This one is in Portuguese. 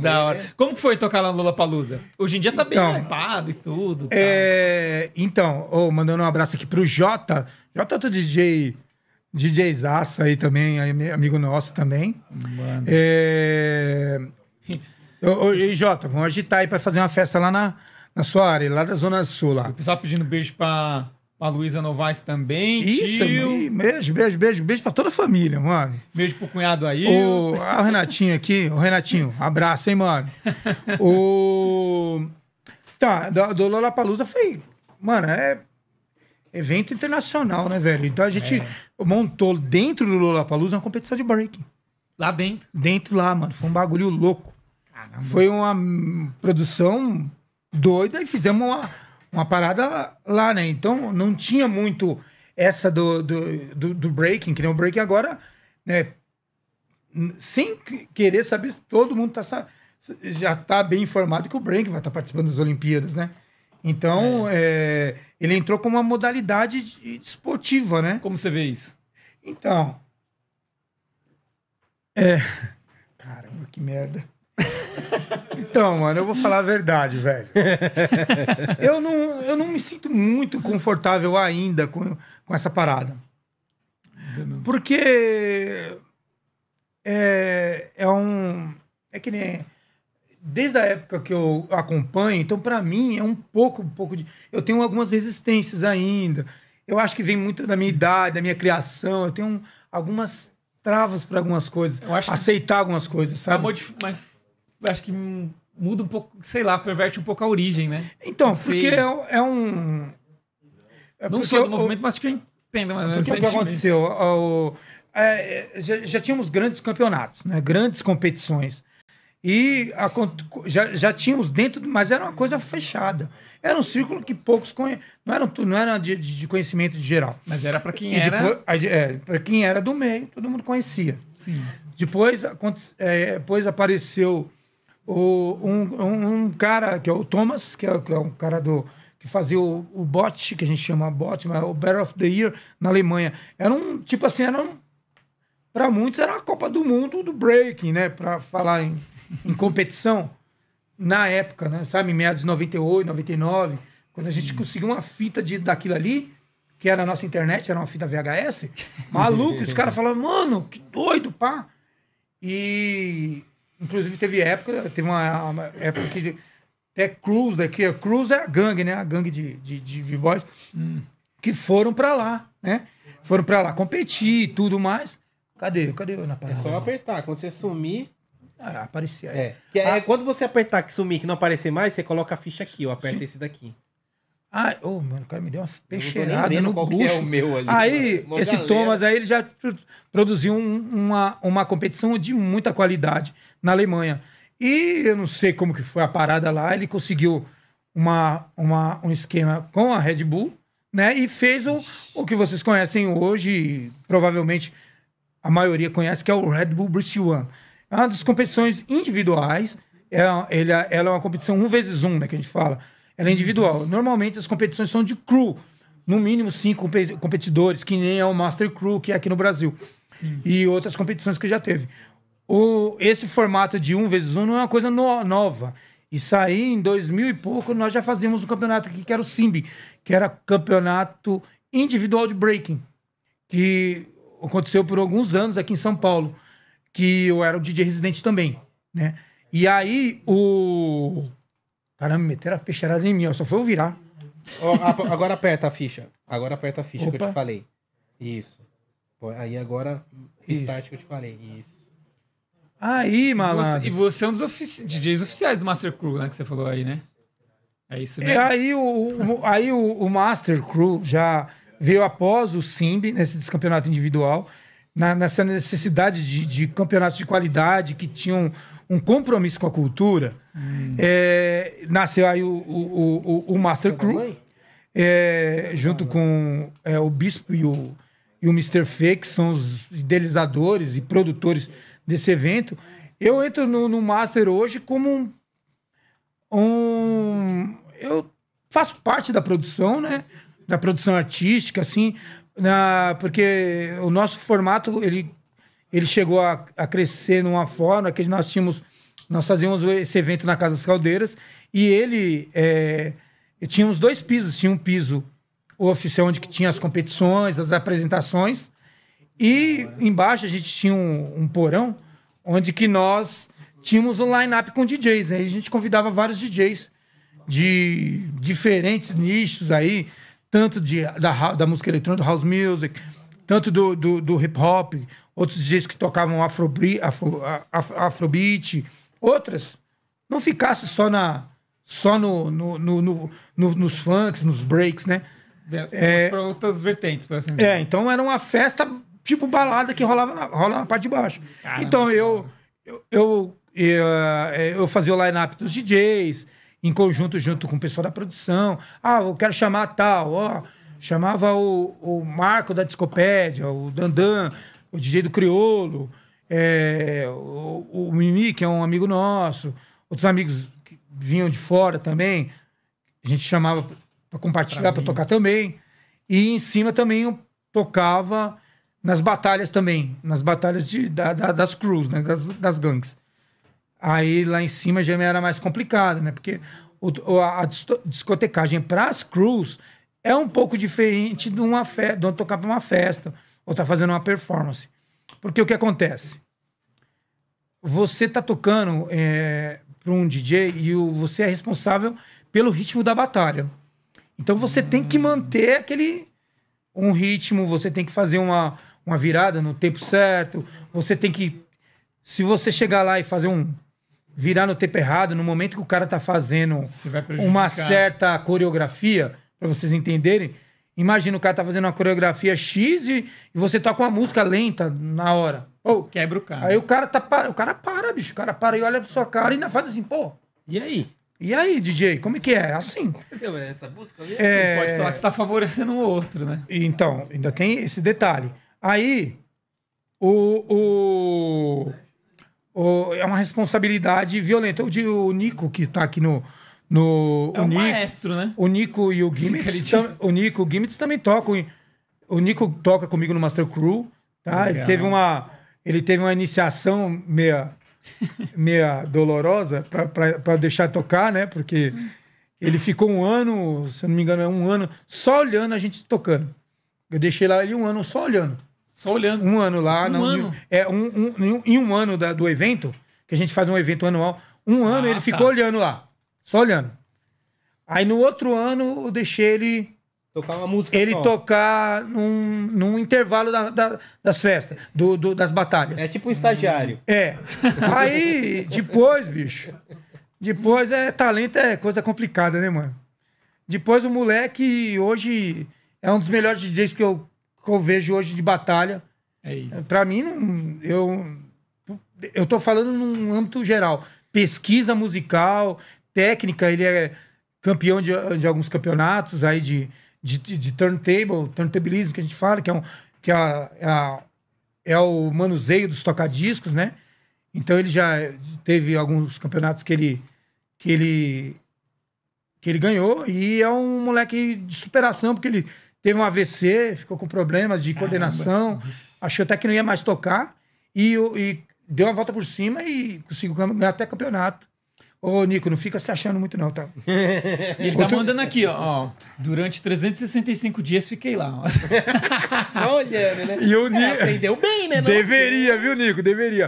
da né? hora. Como que foi tocar lá no Lula Palusa? Hoje em dia tá bem então, hypado e tudo. Tá. É... Então, oh, mandando um abraço aqui pro Jota. Jota é outro DJ, DJ Zaça aí também, amigo nosso também. Mano. É... e Jota, vamos agitar aí pra fazer uma festa lá na, na sua área, lá da Zona Sul. Lá. O pessoal pedindo beijo pra a Luísa Novaes também. Isso, tio. beijo, beijo, beijo, beijo pra toda a família, mano. Beijo pro cunhado aí. O, o Renatinho aqui, o Renatinho, abraço, hein, mano. o. Tá, do, do Lola Palusa foi. Mano, é evento internacional, né, velho? Então a gente é. montou dentro do Lola Palusa uma competição de breaking. Lá dentro? Dentro lá, mano. Foi um bagulho louco. Caramba. Foi uma produção doida e fizemos uma uma parada lá, né? Então não tinha muito essa do, do, do, do breaking, que nem o breaking agora, né? Sem querer saber se todo mundo tá, já está bem informado que o breaking vai estar tá participando das Olimpíadas, né? Então, é. É, ele entrou com uma modalidade esportiva, né? Como você vê isso? Então. É. Caramba, que merda. Então, mano, eu vou falar a verdade, velho. Eu não, eu não me sinto muito confortável ainda com, com essa parada. Porque é, é um. É que nem. Desde a época que eu acompanho, então para mim é um pouco, um pouco de. Eu tenho algumas resistências ainda. Eu acho que vem muito da minha idade, da minha criação. Eu tenho algumas travas para algumas coisas. Eu acho aceitar algumas coisas, tá sabe? Modifi... Mas acho que muda um pouco, sei lá, perverte um pouco a origem, né? Então, porque é, é, um. É não sou do movimento, mas que eu entendo. Mas o que aconteceu? O, é, já, já, tínhamos grandes campeonatos, né? grandes competições. E a, já, já tínhamos dentro, mas era uma coisa fechada. Era um círculo que poucos conheciam. Não era, não era de, de conhecimento de geral. Mas era para quem e era. É, para quem era do meio, todo mundo conhecia. Sim. Depois, é, depois apareceu o, um, um, cara, que é o Thomas, que é, que é um cara do que fazia o, o bot, que a gente chama bot, mas é o Battle of the Year na Alemanha. Era um, tipo assim, era um, para muitos era a Copa do Mundo do breaking, né, para falar em, em competição na época, né? Sabe, em meados de 98, 99, quando a gente conseguiu uma fita de daquilo ali, que era a nossa internet, era uma fita VHS, maluco, os caras falavam, mano, que doido, pá. E Inclusive, teve época, teve uma, uma época que até Cruz daqui, a Cruz é a gangue, né? A gangue de, de, de, de boys hum. que foram pra lá, né? Foram pra lá competir e tudo mais. Cadê? Cadê eu na parada? É só apertar. Quando você sumir, ah, aparecia. É. é. Ah. quando você apertar que sumir, que não aparecer mais, você coloca a ficha aqui, eu aperto Sim. esse daqui. Ai, oh, mano, o cara me deu uma peixeirada no é bucho. É o meu ali, aí, esse galera. Thomas aí, ele já produziu um, uma, uma competição de muita qualidade na Alemanha. E eu não sei como que foi a parada lá, ele conseguiu uma, uma, um esquema com a Red Bull, né? E fez o, o que vocês conhecem hoje, provavelmente a maioria conhece, que é o Red Bull British One. É uma das competições individuais, é, ele, é, ela é uma competição 1 vezes 1, né? Que a gente fala ela é individual. Normalmente as competições são de crew, no mínimo cinco competidores, que nem é o Master Crew que é aqui no Brasil. Sim. E outras competições que já teve. O, esse formato de um vezes um não é uma coisa no, nova. Isso aí, em 2000 e pouco, nós já fazíamos um campeonato aqui, que era o Simbi, que era campeonato individual de breaking, que aconteceu por alguns anos aqui em São Paulo, que eu era o DJ residente também, né? E aí, o Caramba, meteram a peixeirada em mim, ó, só foi eu virar. Oh, agora aperta a ficha. Agora aperta a ficha Opa. que eu te falei. Isso. Aí agora, Isso. que eu te falei. Isso. Aí, malandro. E você, e você é um dos ofici DJs oficiais do Master Crew, né? Que você falou aí, né? É isso mesmo. Né? E é, aí o, o aí o, o, Master Crew já veio após o Simbi, nesse campeonato individual, na, nessa necessidade de, de campeonatos de qualidade que tinham um compromisso com a cultura. Hum. É, nasceu aí o, o, o, o Master Crew, é, junto com é, o Bispo e o, e o Mr. Fê, que são os idealizadores e produtores desse evento. Eu entro no, no Master hoje como um, um, Eu faço parte da produção, né? Da produção artística, assim, na, porque o nosso formato, ele ele chegou a, a crescer numa forma que nós tínhamos. Nós fazíamos esse evento na Casa das Caldeiras e ele. É, tinha uns dois pisos. Tinha um piso oficial onde que tinha as competições, as apresentações. E embaixo a gente tinha um, um porão onde que nós tínhamos um line-up com DJs. Aí né? a gente convidava vários DJs de diferentes nichos aí, tanto de, da, da música eletrônica, do house music, tanto do, do, do hip hop, outros DJs que tocavam afrobri, afro, afro, afrobeat, outras, não ficasse só na só no, no, no, no, no nos funks, nos breaks, né? É, para outras vertentes, por assim dizer. É, então era uma festa tipo balada que rolava na, rola na parte de baixo. Caramba, então eu, eu, eu, eh, eu, fazia o line-up dos DJs, em conjunto junto com o pessoal da produção. Ah, eu quero chamar tal, ó. Chamava o, o Marco da Discopédia, o Dandan, o DJ do Criolo, é, o, o Mimi, que é um amigo nosso, outros amigos que vinham de fora também, a gente chamava para compartilhar, para tocar também. E em cima também eu tocava nas batalhas também, nas batalhas de, da, da, das crews, né, das, das gangues. Aí lá em cima já era mais complicado, né? Porque o, a, a discotecagem para as crews é um pouco diferente de uma festa, de tocar para uma festa ou está fazendo uma performance. Porque o que acontece? Você está tocando é, para um DJ e o, você é responsável pelo ritmo da batalha. Então você hum. tem que manter aquele um ritmo, você tem que fazer uma, uma virada no tempo certo, você tem que se você chegar lá e fazer um virar no tempo errado, no momento que o cara tá fazendo uma certa coreografia, para vocês entenderem, Imagina, o cara tá fazendo uma coreografia X e, e você tá com a música lenta na hora. Oh, Quebra o cara. Aí o cara, tá, o cara para, bicho. O cara para e olha pra sua cara e ainda faz assim, pô. E aí? E aí, DJ, como é que é? Assim. Entendeu? É essa música É... Pode falar que você tá favorecendo o outro, né? Então, ainda tem esse detalhe. Aí, o, o, o é uma responsabilidade violenta. O, o Nico, que tá aqui no, no, é o, o Nico, maestro, né? O Nico e o Gimmits, o Nico, o Gimmits também tocam. O Nico toca comigo no Master Crew, tá? Ele teve uma ele teve uma iniciação meia meia dolorosa para deixar tocar, né? Porque ele ficou um ano, se não me engano, é um ano só olhando a gente tocando. Eu deixei lá ele um ano só olhando. Só olhando. Um ano lá. Um não, ano? É, um, um, em um ano da, do evento, que a gente faz um evento anual, um ano ah, ele tá. ficou olhando lá. Só olhando. Aí no outro ano eu deixei ele. Tocar uma música. Ele só. tocar num, num intervalo da, da, das festas, do, do, das batalhas. É tipo um estagiário. É. Aí, depois, bicho. Depois é talento é coisa complicada, né, mano? Depois o moleque hoje é um dos melhores DJs que eu, que eu vejo hoje de batalha. É isso. Pra mim, não, eu, eu tô falando num âmbito geral. Pesquisa musical, técnica, ele é campeão de, de alguns campeonatos aí de, de, de, turntable, turntablismo que a gente fala, que é, um, que é, a, é, a, é o manuseio dos tocadiscos, né? Então ele já teve alguns campeonatos que ele que ele que ele ganhou e é um moleque de superação porque ele teve um AVC, ficou com problemas de Caramba. coordenação, achou até que não ia mais tocar e, e deu uma volta por cima e conseguiu ganhar até campeonato Ô, Nico, não fica se achando muito, não, tá? Ele tá Outro... tá mandando aqui, ó, ó, Durante 365 dias fiquei lá. Ó. Só olhando, né? E o Nico. É, aprendeu bem, né? Deveria, viu, Nico? Deveria.